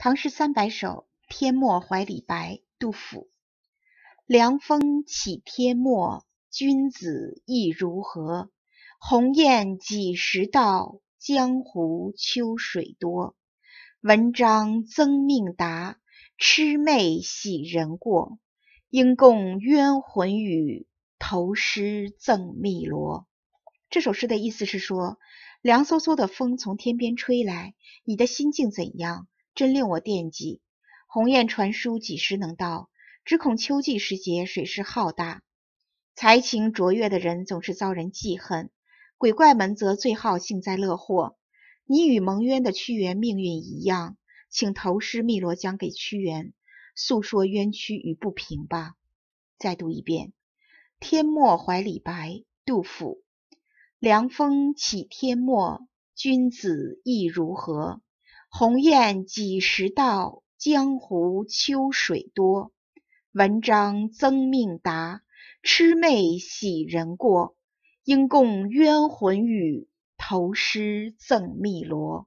《唐诗三百首》天末怀李白，杜甫。凉风起天末，君子意如何？鸿雁几时到？江湖秋水多。文章憎命达，魑魅喜人过。应共冤魂语，投诗赠汨罗。这首诗的意思是说，凉飕飕的风从天边吹来，你的心境怎样？真令我惦记，鸿雁传书几时能到？只恐秋季时节水势浩大。才情卓越的人总是遭人记恨，鬼怪们则最好幸灾乐祸。你与蒙冤的屈原命运一样，请投诗汨罗江给屈原，诉说冤屈与不平吧。再读一遍《天末怀李白》，杜甫。凉风起天末，君子意如何？鸿雁几时到？江湖秋水多。文章增命达，魑魅喜人过。应共冤魂语，投诗赠汨罗。